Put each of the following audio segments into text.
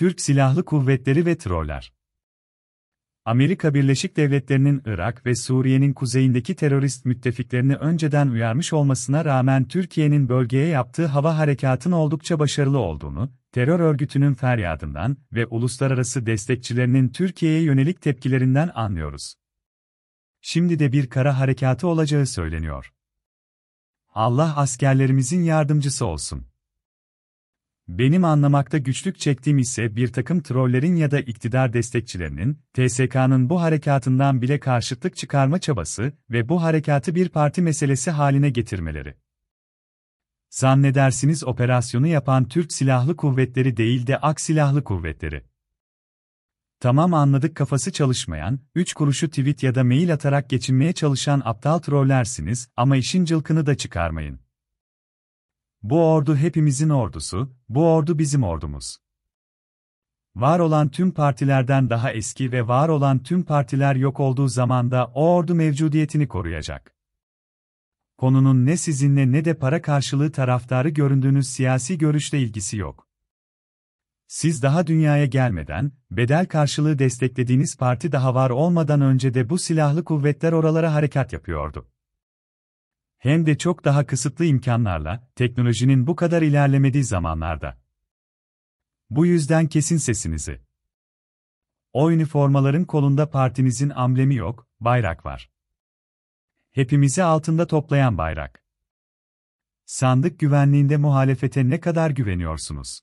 Türk Silahlı Kuvvetleri ve Troller Amerika Birleşik Devletleri'nin Irak ve Suriye'nin kuzeyindeki terörist müttefiklerini önceden uyarmış olmasına rağmen Türkiye'nin bölgeye yaptığı hava harekatının oldukça başarılı olduğunu, terör örgütünün feryadından ve uluslararası destekçilerinin Türkiye'ye yönelik tepkilerinden anlıyoruz. Şimdi de bir kara harekatı olacağı söyleniyor. Allah askerlerimizin yardımcısı olsun. Benim anlamakta güçlük çektiğim ise bir takım trollerin ya da iktidar destekçilerinin, TSK'nın bu harekatından bile karşıtlık çıkarma çabası ve bu harekatı bir parti meselesi haline getirmeleri. Zannedersiniz operasyonu yapan Türk Silahlı Kuvvetleri değil de Ak Silahlı Kuvvetleri. Tamam anladık kafası çalışmayan, 3 kuruşu tweet ya da mail atarak geçinmeye çalışan aptal trollersiniz ama işin cılkını da çıkarmayın. Bu ordu hepimizin ordusu, bu ordu bizim ordumuz. Var olan tüm partilerden daha eski ve var olan tüm partiler yok olduğu zaman da o ordu mevcudiyetini koruyacak. Konunun ne sizinle ne de para karşılığı taraftarı göründüğünüz siyasi görüşle ilgisi yok. Siz daha dünyaya gelmeden, bedel karşılığı desteklediğiniz parti daha var olmadan önce de bu silahlı kuvvetler oralara harekat yapıyordu hem de çok daha kısıtlı imkanlarla, teknolojinin bu kadar ilerlemediği zamanlarda. Bu yüzden kesin sesinizi. O üniformaların kolunda partinizin amblemi yok, bayrak var. Hepimizi altında toplayan bayrak. Sandık güvenliğinde muhalefete ne kadar güveniyorsunuz?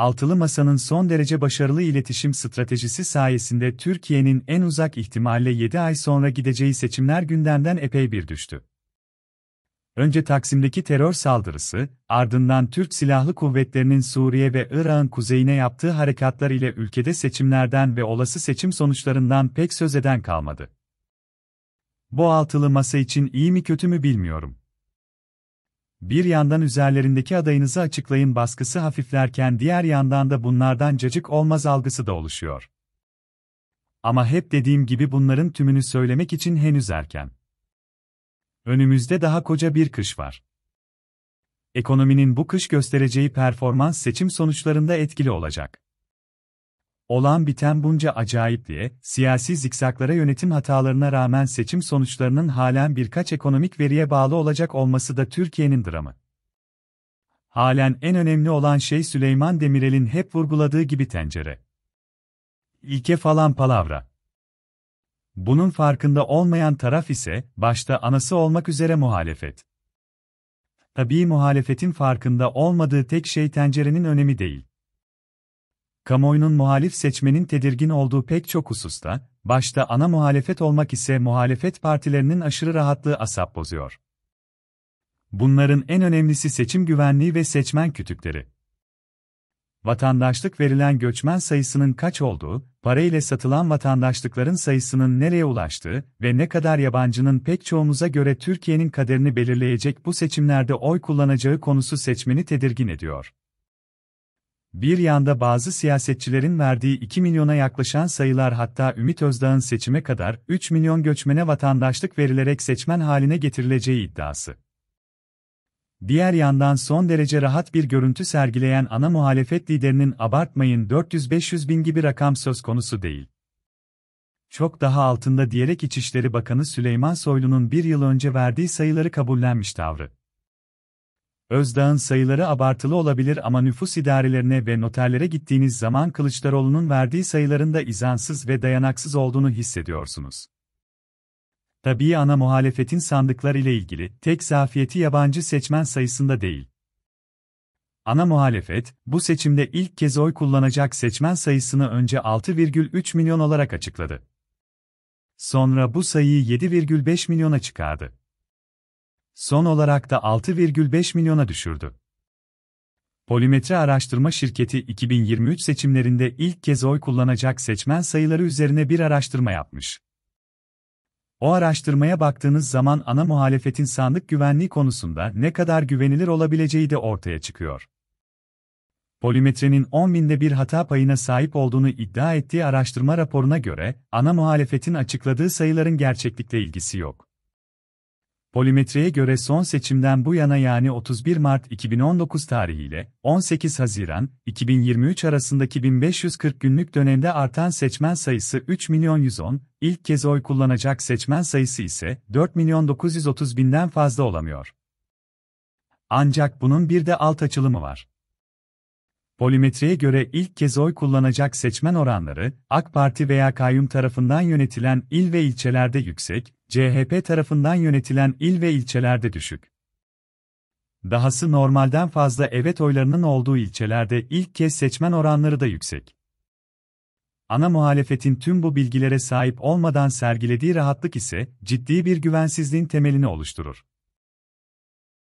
Altılı Masa'nın son derece başarılı iletişim stratejisi sayesinde Türkiye'nin en uzak ihtimalle 7 ay sonra gideceği seçimler gündemden epey bir düştü. Önce Taksim'deki terör saldırısı, ardından Türk Silahlı Kuvvetleri'nin Suriye ve Irak'ın kuzeyine yaptığı harekatlar ile ülkede seçimlerden ve olası seçim sonuçlarından pek söz eden kalmadı. Bu altılı masa için iyi mi kötü mü bilmiyorum. Bir yandan üzerlerindeki adayınızı açıklayın baskısı hafiflerken diğer yandan da bunlardan cacık olmaz algısı da oluşuyor. Ama hep dediğim gibi bunların tümünü söylemek için henüz erken. Önümüzde daha koca bir kış var. Ekonominin bu kış göstereceği performans seçim sonuçlarında etkili olacak. Olan biten bunca acayip diye, siyasi zikzaklara yönetim hatalarına rağmen seçim sonuçlarının halen birkaç ekonomik veriye bağlı olacak olması da Türkiye'nin dramı. Halen en önemli olan şey Süleyman Demirel'in hep vurguladığı gibi tencere. İlke falan palavra. Bunun farkında olmayan taraf ise, başta anası olmak üzere muhalefet. Tabii muhalefetin farkında olmadığı tek şey tencerenin önemi değil kamuoyunun muhalif seçmenin tedirgin olduğu pek çok hususta, başta ana muhalefet olmak ise muhalefet partilerinin aşırı rahatlığı asap bozuyor. Bunların en önemlisi seçim güvenliği ve seçmen kütükleri. Vatandaşlık verilen göçmen sayısının kaç olduğu, ile satılan vatandaşlıkların sayısının nereye ulaştığı ve ne kadar yabancının pek çoğumuza göre Türkiye'nin kaderini belirleyecek bu seçimlerde oy kullanacağı konusu seçmeni tedirgin ediyor. Bir yanda bazı siyasetçilerin verdiği 2 milyona yaklaşan sayılar hatta Ümit Özdağ'ın seçime kadar 3 milyon göçmene vatandaşlık verilerek seçmen haline getirileceği iddiası. Diğer yandan son derece rahat bir görüntü sergileyen ana muhalefet liderinin abartmayın 400-500 bin gibi rakam söz konusu değil. Çok daha altında diyerek İçişleri Bakanı Süleyman Soylu'nun bir yıl önce verdiği sayıları kabullenmiş tavrı. Özdağ'ın sayıları abartılı olabilir ama nüfus idarelerine ve noterlere gittiğiniz zaman Kılıçdaroğlu'nun verdiği sayıların da izansız ve dayanaksız olduğunu hissediyorsunuz. Tabii ana muhalefetin sandıklar ile ilgili tek zafiyeti yabancı seçmen sayısında değil. Ana muhalefet, bu seçimde ilk kez oy kullanacak seçmen sayısını önce 6,3 milyon olarak açıkladı. Sonra bu sayıyı 7,5 milyona çıkardı son olarak da 6,5 milyona düşürdü. Polimetre Araştırma Şirketi 2023 seçimlerinde ilk kez oy kullanacak seçmen sayıları üzerine bir araştırma yapmış. O araştırmaya baktığınız zaman ana muhalefetin sandık güvenliği konusunda ne kadar güvenilir olabileceği de ortaya çıkıyor. Polimetrenin 10 binde bir hata payına sahip olduğunu iddia ettiği araştırma raporuna göre, ana muhalefetin açıkladığı sayıların gerçeklikle ilgisi yok. Polimetreye göre son seçimden bu yana yani 31 Mart 2019 tarihiyle 18 Haziran 2023 arasındaki 1540 günlük dönemde artan seçmen sayısı 3 milyon 110, ilk kez oy kullanacak seçmen sayısı ise 4 milyon 930 binden fazla olamıyor. Ancak bunun bir de alt açılımı var. Polimetreye göre ilk kez oy kullanacak seçmen oranları, AK Parti veya kayyum tarafından yönetilen il ve ilçelerde yüksek, CHP tarafından yönetilen il ve ilçelerde düşük. Dahası normalden fazla evet oylarının olduğu ilçelerde ilk kez seçmen oranları da yüksek. Ana muhalefetin tüm bu bilgilere sahip olmadan sergilediği rahatlık ise ciddi bir güvensizliğin temelini oluşturur.